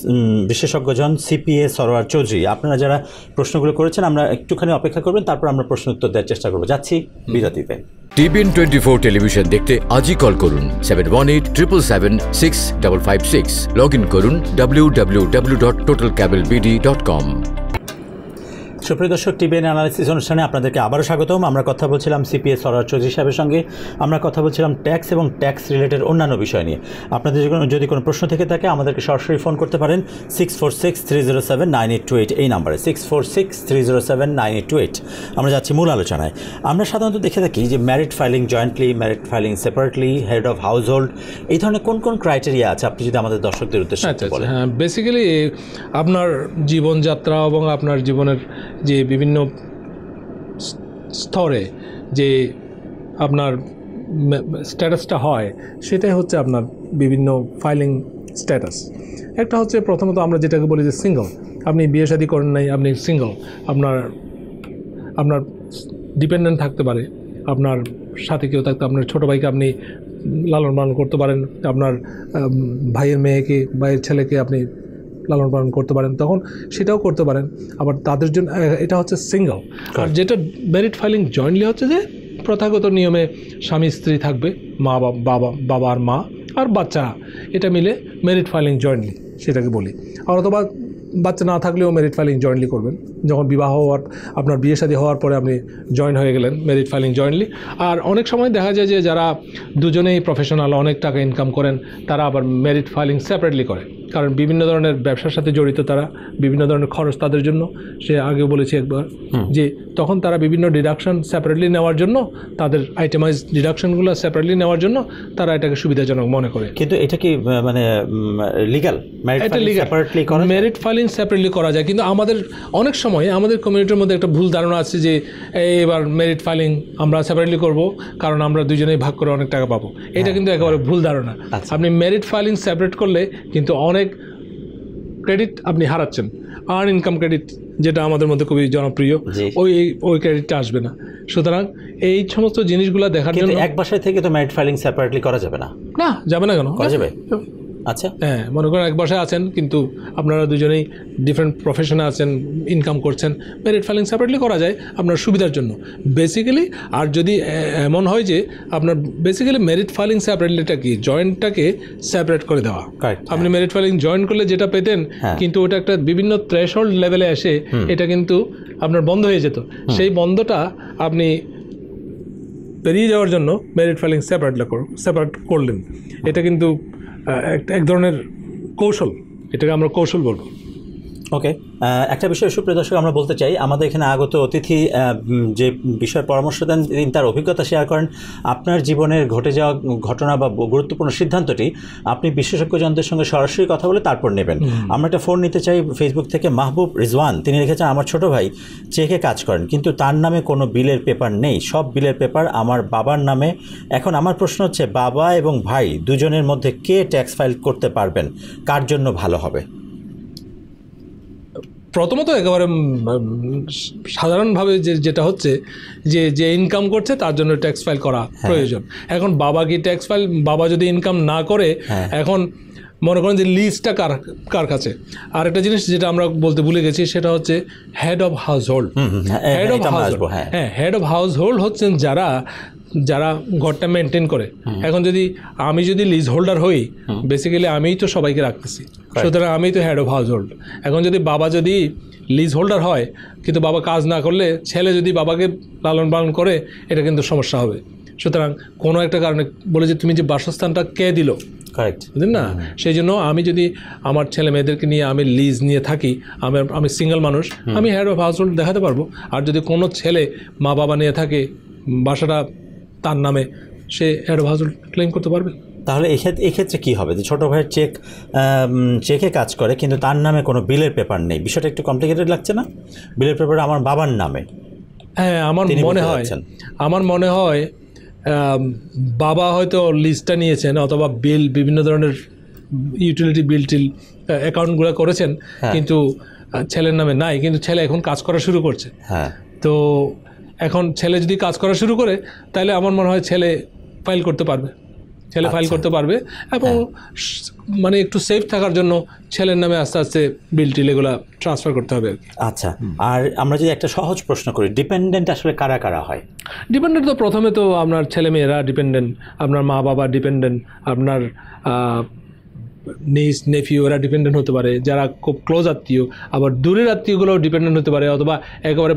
S1: বিশেষজ্ঞজন সিপিএ সরোয়ার চৌধুরী আপনারা যারা প্রশ্নগুলো করেছেন আমরা একটুখানি অপেক্ষা করবেন তারপর আমরা প্রশ্ন উত্তর দেওয়ার চেষ্টা করবো যাচ্ছি বিরতিতে টিভিএন টোয়েন্টি ফোর টেলিভিশন দেখতে আজই কল করুন seven one eight triple seven six double five six log in করুন W W W dot total cable BD com. সুপ্রিয় দর্শক টিভিএন অ্যানালিসিস অনুষ্ঠানে আপনাদেরকে আবারও স্বাগতম আমরা কথা বলছিলাম সিপিএস সরার চৌধুরী সাহেবের সঙ্গে আমরা কথা বলছিলাম ট্যাক্স এবং ট্যাক্স রিলেটেড অন্যান্য বিষয় নিয়ে আপনাদের যদি কোনো প্রশ্ন থেকে থাকে আমাদেরকে সরাসরি ফোন করতে পারেন six four six three zero seven nine eight two eight এই নাম্বারে six four six three zero seven nine eight two eight আমরা যাচ্ছি মূল আলোচনায় আমরা সাধারণত দেখে থাকি যে married filing jointly married filing separately head of household এই ধরনের কোন কোন ক্রাইটেরিয়া আছে আপনি যদি আমাদের দর্শকদের উদ্দেশ্যে আচ্ছা, আচ্ছা, বলেন
S2: হ্যাঁ বেসিক্যালি আপনার জীবনযাত্রা এবং আপনার জীবনের যে বিভিন্ন স্তরে যে আপনার স্ট্যাটাসটা হয় সেটাই হচ্ছে আপনার বিভিন্ন ফাইলিং স্ট্যাটাস একটা হচ্ছে প্রথমত আমরা যেটাকে বলি যে সিঙ্গল আপনি বিয়ে শাদি করেন নাই আপনি সিঙ্গল আপনার আপনার ডিপেন্ডেন্ট থাকতে পারে আপনার সাথে কেউ থাকতে আপনার ছোটো ভাইকে আপনি লালন পালন করতে পারেন আপনার ভাইয়ের মেয়েকে ভাইয়ের ছেলেকে আপনি লালন পালন করতে পারেন তখন সেটাও করতে পারেন আবার তাদের জন্য এটা হচ্ছে সিঙ্গল আর যেটা মেরিট ফাইলিং জয়েন্টলি হচ্ছে যে প্রথাগত নিয়মে স্বামী স্ত্রী থাকবে মা বাবা বাবা আর মা আর বাচ্চারা এটা মিলে মেরিট ফাইলিং জয়েন্টলি সেটাকে বলি আর অথবা বাচ্চা না থাকলেও মেরিট ফাইলিং জয়েন্টলি করবেন যখন বিবাহ হওয়ার আপনার বিয়ে শাদী হওয়ার পরে আপনি জয়েন হয়ে গেলেন মেরিট ফাইলিং জয়েন্টলি আর অনেক সময় দেখা যায় যে যারা দুজনেই প্রফেশনাল অনেক টাকা ইনকাম করেন তারা আবার মেরিট ফাইলিং সেপারেটলি করে কারণ বিভিন্ন ধরনের ব্যবসার সাথে জড়িত তারা বিভিন্ন ধরনের খরচ তাদের জন্য সে আগে বলেছি একবার যে তখন তারা বিভিন্ন ডিডাকশন সেপারেটলি নেওয়ার জন্য তাদের আইটেমাইজ ডিডাকশনগুলো সেপারেটলি নেওয়ার জন্য তারা এটাকে সুবিধাজনক মনে করে কিন্তু এটা কি মানে legal legal married filing separately করা যায় কিন্তু আমাদের অনেক সময় আমাদের কমিউনিটির মধ্যে একটা ভুল ধারণা আছে যে এবার মেরিট ফাইলিং আমরা সেপারেটলি করব কারণ আমরা দুজনেই ভাগ করে অনেক টাকা পাবো এটা হ্যাঁ, কিন্তু একেবারে হ্যাঁ। ভুল ধারণা আচ্ছা। আপনি মেরিট ফাইলিং সেপারেট করলে কিন্তু অনেক অনেক ক্রেডিট আপনি হারাচ্ছেন আর ইনকাম ক্রেডিট যেটা আমাদের মধ্যে খুবই জনপ্রিয় ওই ওই ক্রেডিটটা আসবে না সুতরাং এই সমস্ত জিনিসগুলো দেখার জন্য এক বাসায় থেকে তো ম্যারিড ফাইলিং সেপারেটলি করা যাবে না না যাবে না কেন করা যাবে আচ্ছা হ্যাঁ মনে করেন এক বাসায় আছেন কিন্তু আপনারা দুজনেই ডিফারেন্ট প্রফেশনে আছেন ইনকাম করছেন মেরিট ফাইলিং সেপারেটলি করা যায় আপনার সুবিধার জন্য বেসিক্যালি আর যদি এমন হয় যে আপনার বেসিক্যালি মেরিট ফাইলিং সেপারেটলিটা কি জয়েন্টটাকে সেপারেট করে দেওয়া হ্যাঁ। আপনি মেরিট ফাইলিং জয়েন করলে যেটা পেতেন হ্যাঁ। কিন্তু ওটা একটা বিভিন্ন থ্রেশহোল্ড লেভেলে এসে এটা কিন্তু আপনার বন্ধ হয়ে যেত সেই বন্ধটা আপনি পেরিয়ে যাওয়ার জন্য মেরিট ফাইলিং সেপারেট সেপারেট করলেন এটা কিন্তু এক ধরনের কৌশল
S1: এটাকে আমরা কৌশল বলবো ওকে একটা বিষয় সুপ্রিয় দর্শক আমরা বলতে চাই আমাদের এখানে আগত অতিথি যে বিষয়ে পরামর্শ দেন তিনি তার অভিজ্ঞতা শেয়ার করেন আপনার জীবনের ঘটে যাওয়া ঘটনা বা গুরুত্বপূর্ণ সিদ্ধান্তটি আপনি বিশেষজ্ঞজনদের সঙ্গে সরাসরি কথা বলে তারপর নেবেন আমরা একটা ফোন নিতে চাই ফেসবুক থেকে মাহবুব রিজওয়ান তিনি লিখেছেন আমার ছোট ভাই চেকে কাজ করেন কিন্তু তার নামে কোনো বিলের পেপার নেই সব বিলের পেপার আমার বাবার নামে এখন আমার প্রশ্ন হচ্ছে বাবা এবং ভাই দুজনের মধ্যে কে ট্যাক্স ফাইল করতে পারবেন কার জন্য ভালো হবে
S2: প্রথমত একেবারে সাধারণভাবে যে যেটা হচ্ছে যে যে ইনকাম করছে তার জন্য ট্যাক্স ফাইল করা হ্যাঁ। প্রয়োজন এখন বাবা কি ট্যাক্স ফাইল বাবা যদি ইনকাম না করে হ্যাঁ। এখন মনে করেন যে লিস্টটা কার কার কাছে আর একটা জিনিস যেটা আমরা বলতে ভুলে গেছি সেটা হচ্ছে head of household head of হ্যাঁ হেড অফ হাউস হোল্ড হচ্ছেন যারা যারা ঘরটা মেনটেন করে এখন যদি আমি যদি লিজ হোল্ডার হই বেসিক্যালি আমিই তো সবাইকে রাখতেছি সুতরাং আমি তো হেড অফ হাউস হোল্ড এখন যদি বাবা যদি লিজ হোল্ডার হয় কিন্তু বাবা কাজ না করলে ছেলে যদি বাবাকে লালন পালন করে এটা কিন্তু সমস্যা হবে সুতরাং কোনো একটা কারণে বলে যে তুমি যে বাসস্থানটা কে দিল বুঝলেন না সেই জন্য আমি যদি আমার ছেলে মেয়েদেরকে নিয়ে আমি লিজ নিয়ে থাকি আমি আমি সিঙ্গেল মানুষ আমি হেড অফ হাউস হোল্ড দেখাতে পারবো আর যদি কোনো ছেলে মা বাবা নিয়ে থাকে বাসাটা তার নামে সে অ্যাডভাজল ক্লেম করতে পারবে তাহলে এক্ষেত্রে এক্ষেত্রে কী হবে যে ছোটো ভাইয়ের চেক চেকে কাজ
S1: করে কিন্তু তার নামে কোনো বিলের পেপার নেই বিষয়টা একটু কমপ্লিকেটেড লাগছে না বিলের পেপার আমার বাবার নামে
S2: হ্যাঁ আমার মনে হয় আমার মনে হয় বাবা হয়তো লিস্টটা নিয়েছেন অথবা বিল বিভিন্ন ধরনের ইউটিলিটি বিল টিল অ্যাকাউন্টগুলো করেছেন হ্যাঁ। কিন্তু ছেলের নামে নাই কিন্তু ছেলে এখন কাজ করা শুরু করছে হ্যাঁ তো এখন ছেলে যদি কাজ করা শুরু করে তাহলে আমার মনে হয় ছেলে ফাইল করতে পারবে ছেলে ফাইল আচ্ছা। করতে পারবে এবং হ্যাঁ। মানে একটু সেফ থাকার জন্য ছেলের নামে আস্তে আস্তে বিল টিল এগুলা ট্রান্সফার করতে হবে আচ্ছা আর আমরা যদি একটা সহজ প্রশ্ন
S1: করি ডিপেন্ডেন্ট আসলে কারা কারা হয়
S2: ডিপেন্ডেন্ট তো প্রথমে তো আপনার ছেলে মেয়েরা ডিপেন্ডেন্ট আপনার মা বাবা ডিপেন্ডেন্ট আপনার নিজ নেফিউ ওরা ডিপেন্ডেন্ট হতে পারে যারা খুব ক্লোজ আত্মীয় আবার দূরের আত্মীয়গুলোও ডিপেন্ডেন্ট হতে পারে অথবা একেবারে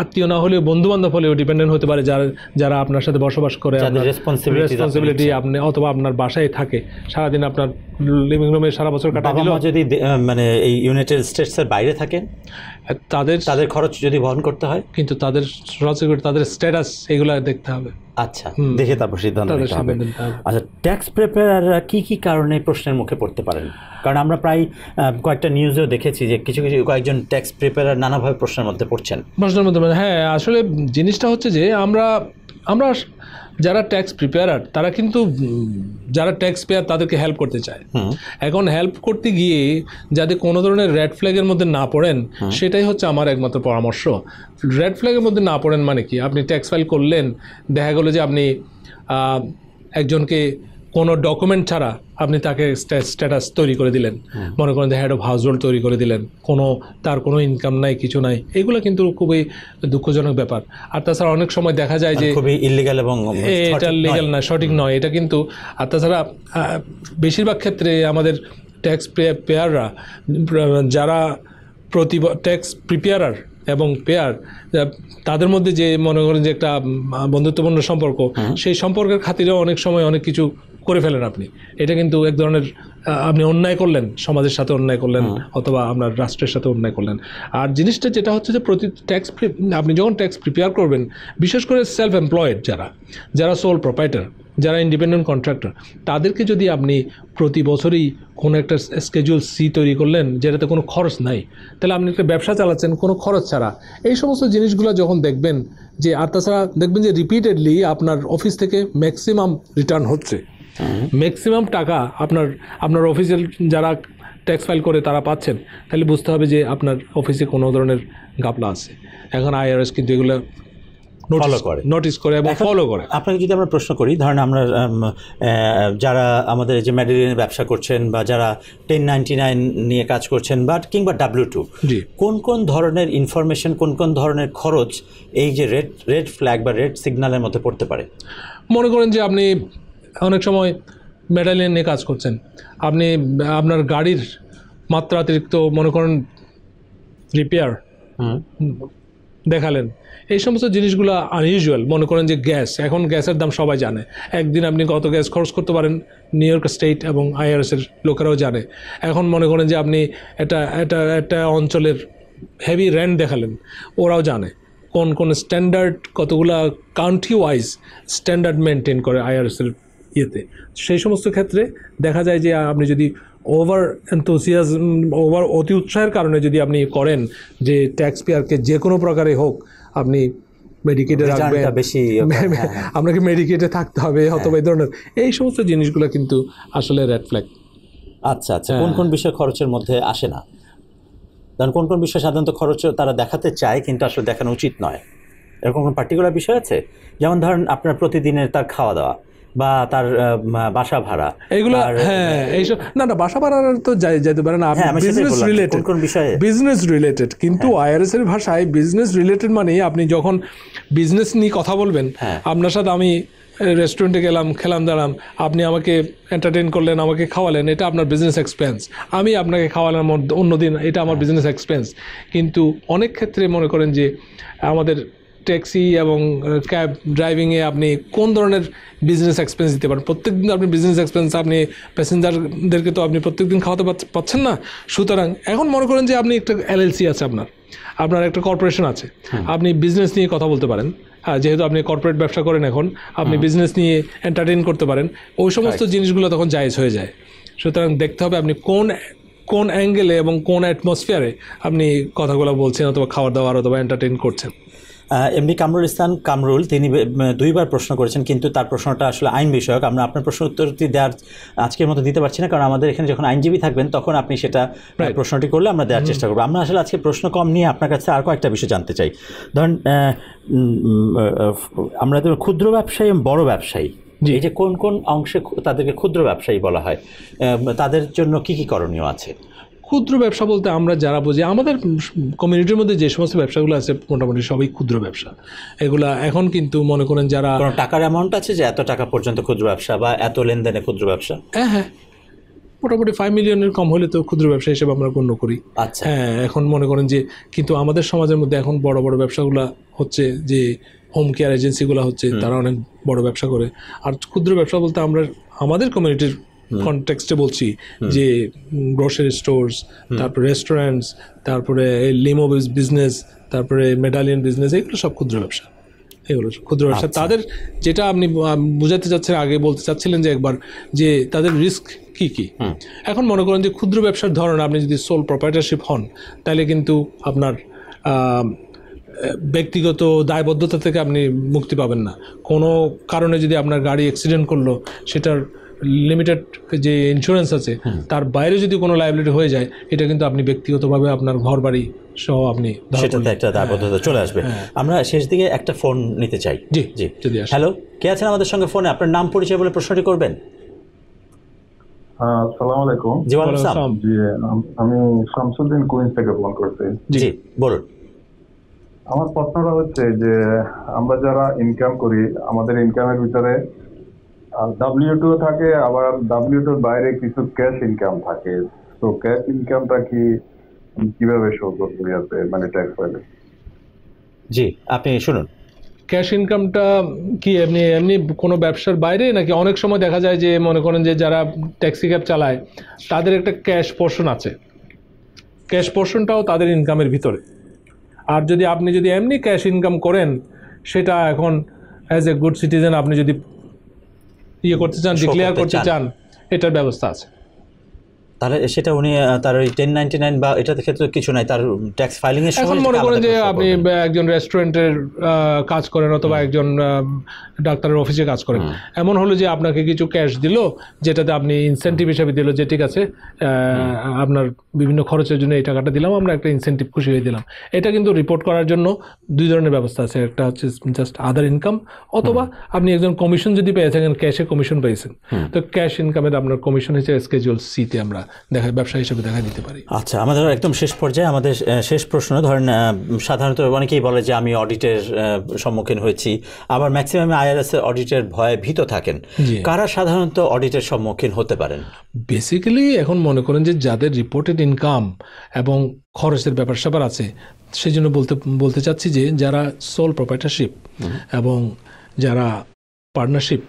S2: আত্মীয় না হলেও বন্ধু বান্ধব হলেও ডিপেন্ডেন্ট হতে পারে যারা যারা আপনার সাথে বসবাস করে রেসপন্সিবিলিটি আপনি অথবা আপনার বাসায় থাকে সারাদিন আপনার লিভিং রুমে সারা বছর কাটা যদি
S1: মানে এই ইউনাইটেড স্টেটসের বাইরে থাকে হ্যাঁ, তাদের তাদের খরচ যদি বহন করতে হয় কিন্তু তাদের
S2: সরাসরি তাদের স্ট্যাটাস এগুলো দেখতে হবে আচ্ছা দেখে তারপর সিদ্ধান্ত নিতে হবে
S1: আচ্ছা ট্যাক্স প্রিপেয়াররা কি কি কারণে প্রশ্নের মুখে পড়তে পারেন কারণ আমরা প্রায় কয়েকটা নিউজেও দেখেছি যে কিছু কিছু কয়েকজন ট্যাক্স প্রিপেয়ার নানাভাবে প্রশ্নের মধ্যে পড়ছেন
S2: প্রশ্নের মধ্যে মানে, হ্যাঁ আসলে জিনিসটা হচ্ছে যে আমরা আমরা যারা ট্যাক্স প্রিপেয়ারার তারা কিন্তু যারা ট্যাক্স পেয়ার তাদেরকে হেল্প করতে চায় এখন হেল্প করতে গিয়ে যাতে কোনো ধরনের রেড ফ্ল্যাগের মধ্যে না পড়েন সেটাই হচ্ছে আমার একমাত্র পরামর্শ রেড ফ্ল্যাগের মধ্যে না পড়েন মানে কি আপনি ট্যাক্স ফাইল করলেন দেখা গেলো যে আপনি একজনকে কোনো ডকুমেন্ট ছাড়া আপনি তাকে স্ট্যাটাস তৈরি করে দিলেন মনে করেন যে হেড অফ হাউস হোল্ড তৈরি করে দিলেন কোনো তার কোনো ইনকাম নাই কিছু নাই এগুলো কিন্তু খুবই দুঃখজনক ব্যাপার আর তাছাড়া অনেক সময় দেখা যায় মানে যে খুবই ইলিগাল এবং মানে এটা লিগাল না সঠিক নয় এটা কিন্তু আর তাছাড়া বেশিরভাগ ক্ষেত্রে আমাদের ট্যাক্স পেয়াররা যারা প্রতি ট্যাক্স প্রিপেয়ারার এবং পেয়ার তাদের মধ্যে যে মনে করেন যে একটা বন্ধুত্বপূর্ণ সম্পর্ক হ্যাঁ। সেই সম্পর্কের খাতিরে অনেক সময় অনেক কিছু করে ফেলেন আপনি এটা কিন্তু এক ধরনের আপনি অন্যায় করলেন সমাজের সাথে অন্যায় করলেন হ্যাঁ। অথবা আপনার রাষ্ট্রের সাথে অন্যায় করলেন আর জিনিসটা যেটা হচ্ছে যে প্রতি ট্যাক্স আপনি যখন ট্যাক্স প্রিপেয়ার করবেন বিশেষ করে সেলফ এমপ্লয়েড যারা যারা সোল প্রোপাইটার যারা ইন্ডিপেন্ডেন্ট কন্ট্রাক্টর তাদেরকে যদি আপনি প্রতি বছরই কোনো একটা স্কেজুয়াল সি তৈরি করলেন যেটাতে কোনো খরচ নাই তাহলে আপনি একটা ব্যবসা চালাচ্ছেন কোনো খরচ ছাড়া এই সমস্ত জিনিস জিনিসগুলো যখন দেখবেন যে আর তাছাড়া দেখবেন যে রিপিটেডলি আপনার অফিস থেকে ম্যাক্সিমাম রিটার্ন হচ্ছে ম্যাক্সিমাম টাকা আপনার আপনার অফিসের যারা ট্যাক্স ফাইল করে তারা পাচ্ছেন তাহলে বুঝতে হবে যে আপনার অফিসে কোনো ধরনের গাপলা আছে এখন আইআরএস কিন্তু এগুলো করে নোটিস করে এবং ফলো করে
S1: আপনাকে যদি আমরা প্রশ্ন করি ধরেন আমরা যারা আমাদের যে ম্যাডেলিয়ানের ব্যবসা করছেন বা যারা টেন নাইনটি নাইন নিয়ে কাজ করছেন বা কিংবা ডাব্লিউ টু কোন কোন ধরনের ইনফরমেশন কোন কোন ধরনের খরচ এই যে রেড রেড ফ্ল্যাগ বা রেড সিগন্যালের মধ্যে পড়তে পারে
S2: মনে করেন যে আপনি অনেক সময় মেডালিয়ান নিয়ে কাজ করছেন আপনি আপনার গাড়ির মাত্রা অতিরিক্ত মনে করেন রিপেয়ার দেখালেন এই সমস্ত জিনিসগুলো আনইউজুয়াল মনে করেন যে গ্যাস এখন গ্যাসের দাম সবাই জানে একদিন আপনি কত গ্যাস খরচ করতে পারেন নিউ ইয়র্ক স্টেট এবং আইআরএসের লোকেরাও জানে এখন মনে করেন যে আপনি এটা এটা একটা অঞ্চলের হেভি র্যান্ড দেখালেন ওরাও জানে কোন কোন স্ট্যান্ডার্ড কতগুলা কান্ট্রি ওয়াইজ স্ট্যান্ডার্ড মেনটেন করে আইআরএসের ইয়েতে সেই সমস্ত ক্ষেত্রে দেখা যায় যে আপনি যদি ওভার এনথোসিয়াজম ওভার অতি উৎসাহের কারণে যদি আপনি করেন যে ট্যাক্স পেয়ারকে যে কোনো প্রকারে হোক আপনি মেডিকেটে রাখবেন বেশি [LAUGHS] [LAUGHS] হ্যাঁ, হ্যাঁ। আপনাকে মেডিকেটে থাকতে হবে হ্যাঁ। অথবা এই ধরনের এই সমস্ত জিনিসগুলো কিন্তু আসলে রেড ফ্ল্যাগ আচ্ছা আচ্ছা কোন কোন বিষয় খরচের
S1: মধ্যে আসে না কারণ কোন কোন বিষয় সাধারণত খরচ তারা দেখাতে চায় কিন্তু আসলে দেখানো উচিত নয় এরকম কোনো পার্টিকুলার বিষয় আছে যেমন ধরেন আপনার প্রতিদিনের তার খাওয়া দাওয়া বা
S2: তার বাসা ভাড়া এগুলো হ্যাঁ এইসব না না বাসা ভাড়া তো যাই যেতে পারে না বিজনেস রিলেটেড কোন বিষয়ে বিজনেস রিলেটেড কিন্তু আইআরএস হ্যাঁ। এর ভাষায় বিজনেস রিলেটেড মানে আপনি যখন বিজনেস নিয়ে কথা বলবেন হ্যাঁ। আপনার সাথে আমি রেস্টুরেন্টে গেলাম খেলাম দাঁড়াম আপনি আমাকে এন্টারটেন করলেন আমাকে খাওয়ালেন এটা আপনার বিজনেস এক্সপেন্স আমি আপনাকে খাওয়ালাম অন্যদিন এটা আমার বিজনেস এক্সপেন্স কিন্তু অনেক ক্ষেত্রে মনে করেন যে আমাদের ট্যাক্সি এবং ক্যাব ড্রাইভিংয়ে আপনি কোন ধরনের বিজনেস এক্সপেন্স দিতে পারেন প্রত্যেক দিন আপনি বিজনেস এক্সপেন্স আপনি প্যাসেঞ্জারদেরকে তো আপনি প্রত্যেক দিন খাওয়াতে পাচ্ছেন না সুতরাং এখন মনে করেন যে আপনি একটা এলএলসি আছে আপনার আপনার একটা কর্পোরেশন আছে আপনি বিজনেস নিয়ে কথা বলতে পারেন হ্যাঁ, যেহেতু আপনি কর্পোরেট ব্যবসা করেন এখন আপনি বিজনেস নিয়ে এন্টারটেন করতে পারেন ওই সমস্ত জিনিসগুলো তখন জায়েজ হয়ে যায় সুতরাং দেখতে হবে আপনি কোন কোন অ্যাঙ্গেলে এবং কোন অ্যাটমসফিয়ারে আপনি কথাগুলো বলছেন অথবা খাওয়া দাওয়ার অথবা এন্টারটেন করছেন
S1: এমনি কামরুল ইসলাম কামরুল তিনি দুইবার প্রশ্ন করেছেন কিন্তু তার প্রশ্নটা আসলে আইন বিষয়ক আমরা আপনার প্রশ্ন উত্তরটি দেওয়ার আজকের মতো দিতে পারছি না কারণ আমাদের এখানে যখন আইনজীবী থাকবেন তখন আপনি সেটা প্রশ্নটি করলে আমরা দেওয়ার চেষ্টা করবো আমরা আসলে আজকে প্রশ্ন কম নিয়ে আপনার কাছে আর কয়েকটা বিষয় জানতে চাই ধরেন আমরা ক্ষুদ্র ব্যবসায়ী এবং বড় ব্যবসায়ী এই যে কোন কোন অংশে তাদেরকে ক্ষুদ্র ব্যবসায়ী বলা হয় তাদের জন্য কি কি করণীয় আছে
S2: ক্ষুদ্র ব্যবসা বলতে আমরা যারা বুঝি আমাদের কমিউনিটির মধ্যে যে সমস্ত ব্যবসাগুলো আছে মোটামুটি সবই ক্ষুদ্র ব্যবসা এগুলা এখন কিন্তু মনে করেন যারা
S1: টাকার অ্যামাউন্ট আছে যে এত
S2: টাকা পর্যন্ত ক্ষুদ্র ব্যবসা
S1: বা এত লেনদেনে ক্ষুদ্র ব্যবসা
S2: হ্যাঁ হ্যাঁ মোটামুটি ফাইভ মিলিয়নের কম হলে তো ক্ষুদ্র ব্যবসা হিসেবে আমরা গণ্য করি আচ্ছা হ্যাঁ এখন মনে করেন যে কিন্তু আমাদের সমাজের মধ্যে এখন বড় বড় ব্যবসাগুলো হচ্ছে যে হোম কেয়ার এজেন্সিগুলো হচ্ছে তারা অনেক বড় ব্যবসা করে আর ক্ষুদ্র ব্যবসা বলতে আমরা আমাদের কমিউনিটির কনটেক্সটে বলছি যে গ্রোসারি স্টোর্স তারপরে রেস্টুরেন্টস তারপরে লিমো বিজনেস তারপরে মেডালিয়ান বিজনেস এগুলো সব ক্ষুদ্র ব্যবসা এগুলো ক্ষুদ্র ব্যবসা আচ্ছা। তাদের যেটা আপনি বুঝাতে চাচ্ছেন আগে বলতে চাচ্ছিলেন যে একবার যে তাদের রিস্ক কি কি এখন মনে করেন যে ক্ষুদ্র ব্যবসার ধরন আপনি যদি সোল প্রপার্টারশিপ হন তাহলে কিন্তু আপনার ব্যক্তিগত দায়বদ্ধতা থেকে আপনি মুক্তি পাবেন না কোনো কারণে যদি আপনার গাড়ি অ্যাক্সিডেন্ট করলো সেটার লিমিটেড যে ইন্স্যুরেন্স আছে তার বাইরে যদি কোনো লাইবিলিটি হয়ে যায় এটা কিন্তু আপনি ব্যক্তিগতভাবে আপনার ঘর বাড়ি সহ আপনি সেটাতে
S1: একটা দায়বদ্ধতা হ্যাঁ, চলে আসবে হ্যাঁ। আমরা শেষ দিকে একটা ফোন নিতে চাই জি জি যদি হ্যালো কে আছেন আমাদের সঙ্গে ফোনে আপনার নাম পরিচয় বলে প্রশ্নটি করবেন হ্যাঁ, আলাইকুম
S2: আমি শামসুদ্দিন কুইন্স থেকে ফোন করছি জি বলুন আমার প্রশ্নটা হচ্ছে যে আমরা যারা ইনকাম করি আমাদের ইনকামের ভিতরে ডাব্লিউ টু থাকে আবার ডাব্লিউ টুর বাইরে কিছু ক্যাশ ইনকাম থাকে তো ক্যাশ ইনকামটা
S1: কি কিভাবে শো করতে হবে মানে ট্যাক্স ফাইলে জি
S2: আপনি শুনুন ক্যাশ ইনকামটা কি এমনি এমনি কোনো ব্যবসার বাইরে নাকি অনেক সময় দেখা যায় যে মনে করেন যে যারা ট্যাক্সি ক্যাব চালায় তাদের একটা ক্যাশ পোর্শন আছে ক্যাশ পোর্শনটাও তাদের ইনকামের ভিতরে আর যদি আপনি যদি এমনি ক্যাশ ইনকাম করেন সেটা এখন অ্যাজ এ গুড সিটিজেন আপনি যদি ইয়ে করতে চান ডিক্লেয়ার করতে চান এটার ব্যবস্থা আছে তাহলে সেটা উনি তার ওই
S1: টেন নাইনটি নাইন বা এটার ক্ষেত্রে কিছু নাই তার ট্যাক্স ফাইলিং এর সময় মনে করেন
S2: যে আপনি একজন রেস্টুরেন্টের কাজ করেন অথবা একজন ডাক্তারের অফিসে কাজ করেন এমন হলো যে আপনাকে কিছু ক্যাশ দিল যেটাতে আপনি ইনসেন্টিভ হিসেবে দিল যে ঠিক আছে আপনার বিভিন্ন খরচের জন্য এই টাকাটা দিলাম আমরা একটা ইনসেন্টিভ খুশি হয়ে দিলাম এটা কিন্তু রিপোর্ট করার জন্য দুই ধরনের ব্যবস্থা আছে একটা হচ্ছে জাস্ট আদার ইনকাম অথবা আপনি একজন কমিশন যদি পেয়ে থাকেন ক্যাশে কমিশন পেয়েছেন তো ক্যাশ ইনকামের আপনার কমিশন হচ্ছে স্কেজুয়াল সিতে আমরা দেখা ব্যবসা হিসেবে দেখা দিতে পারি
S1: আচ্ছা আমাদের একদম শেষ পর্যায়ে আমাদের শেষ প্রশ্ন ধরেন সাধারণত অনেকেই বলে যে আমি অডিটের সম্মুখীন হয়েছি আবার ম্যাক্সিমাম আইআরএস অডিটের ভয়ে ভীত থাকেন কারা সাধারণত অডিটের সম্মুখীন হতে পারেন
S2: বেসিক্যালি এখন মনে করেন যে যাদের রিপোর্টেড ইনকাম এবং খরচের ব্যাপার স্যাপার আছে সেই জন্য বলতে বলতে চাচ্ছি যে যারা সোল প্রপার্টারশিপ এবং যারা পার্টনারশিপ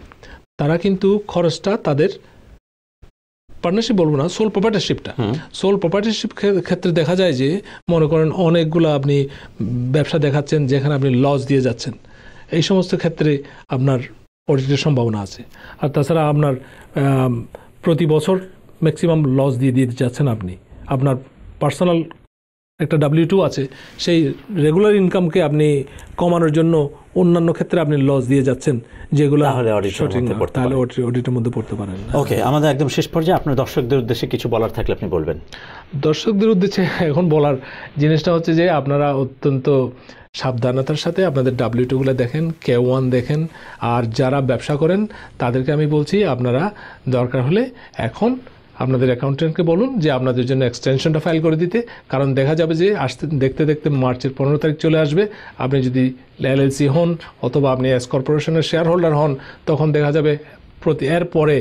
S2: তারা কিন্তু খরচটা তাদের পার্টনারশিপ বলবো না সোল প্রপার্টারশিপটা সোল প্রপার্টারশিপ ক্ষেত্রে দেখা যায় যে মনে করেন অনেকগুলো আপনি ব্যবসা দেখাচ্ছেন যেখানে আপনি লস দিয়ে যাচ্ছেন এই সমস্ত ক্ষেত্রে আপনার অডিটের সম্ভাবনা আছে আর তাছাড়া আপনার প্রতি বছর ম্যাক্সিমাম লস দিয়ে দিয়ে যাচ্ছেন আপনি আপনার পার্সোনাল একটা ডাব্লিউ টু আছে সেই রেগুলার ইনকামকে আপনি কমানোর জন্য অন্যান্য ক্ষেত্রে আপনি লস দিয়ে যাচ্ছেন যেগুলো তাহলে তাহলে অডিটের মধ্যে পড়তে পারেন ওকে আমাদের একদম শেষ পর্যায়ে আপনার দর্শকদের উদ্দেশ্যে কিছু বলার থাকলে আপনি বলবেন দর্শকদের উদ্দেশ্যে এখন বলার জিনিসটা হচ্ছে যে আপনারা অত্যন্ত সাবধানতার সাথে আপনাদের ডাব্লিউ টুগুলো দেখেন কে ওয়ান দেখেন আর যারা ব্যবসা করেন তাদেরকে আমি বলছি আপনারা দরকার হলে এখন আপনাদের অ্যাকাউন্টেন্টকে বলুন যে আপনাদের জন্য এক্সটেনশনটা ফাইল করে দিতে কারণ দেখা যাবে যে আসতে দেখতে দেখতে মার্চের পনেরো তারিখ চলে আসবে আপনি যদি এলএলসি হন অথবা আপনি এস কর্পোরেশনের শেয়ার হোল্ডার হন তখন দেখা যাবে প্রতি এরপরে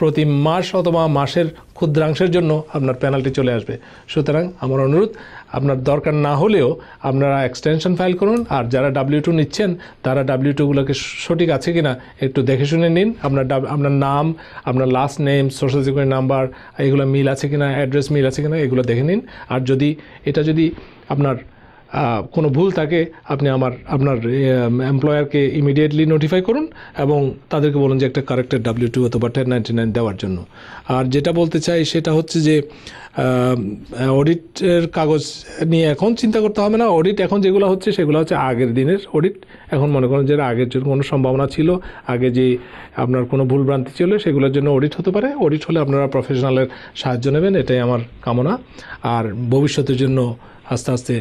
S2: প্রতি মাস অথবা মাসের ক্ষুদ্রাংশের জন্য আপনার পেনাল্টি চলে আসবে সুতরাং আমার অনুরোধ আপনার দরকার না হলেও আপনারা এক্সটেনশন ফাইল করুন আর যারা ডাব্লিউ টু নিচ্ছেন তারা ডাব্লিউ টুগুলোকে সঠিক আছে কি না একটু দেখে শুনে নিন আপনার আপনার নাম আপনার last name social security number এগুলো মিল আছে কি না অ্যাড্রেস মিল আছে কি না এগুলো দেখে নিন আর যদি এটা যদি আপনার কোনো ভুল থাকে আপনি আমার আপনার এমপ্লয়ারকে ইমিডিয়েটলি নোটিফাই করুন এবং তাদেরকে বলুন যে একটা কারেক্টেড ডাব্লিউ টু অথবা টেন নাইনটি নাইন দেওয়ার জন্য আর যেটা বলতে চাই সেটা হচ্ছে যে অডিটের কাগজ নিয়ে এখন চিন্তা করতে হবে না অডিট এখন যেগুলো হচ্ছে সেগুলো হচ্ছে আগের দিনের অডিট এখন মনে করেন যে আগের জন্য কোনো সম্ভাবনা ছিল আগে যে আপনার কোনো ভুল ভ্রান্তি ছিল সেগুলোর জন্য অডিট হতে পারে অডিট হলে আপনারা প্রফেশনালের সাহায্য নেবেন এটাই আমার কামনা আর ভবিষ্যতের জন্য আস্তে আস্তে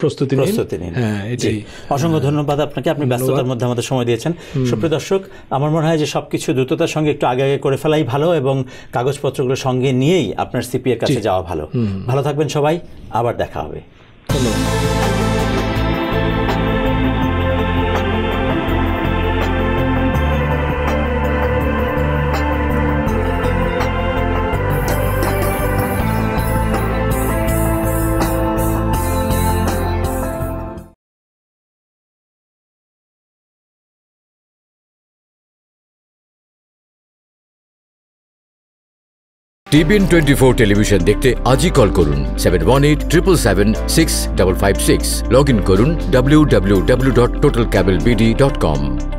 S2: প্রস্তুতি প্রস্তুতি নিন হ্যাঁ এটাই
S1: অসংখ্য ধন্যবাদ আপনাকে আপনি ব্যস্ততার মধ্যে আমাদের সময় দিয়েছেন সুপ্রিয় দর্শক আমার মনে হয় যে সব কিছু দ্রুততার সঙ্গে একটু আগে আগে করে ফেলাই ভালো এবং কাগজপত্রগুলো সঙ্গে নিয়েই আপনার সিপি এর কাছে যাওয়া ভালো ভালো থাকবেন সবাই আবার দেখা হবে ধন্যবাদ
S2: টিভিএন টোয়েন্টি ফোর টেলিভিশন দেখতে আজই
S1: কল করুন seven one eight triple seven six double five six log in করুন W W W dot total cable BD dot কম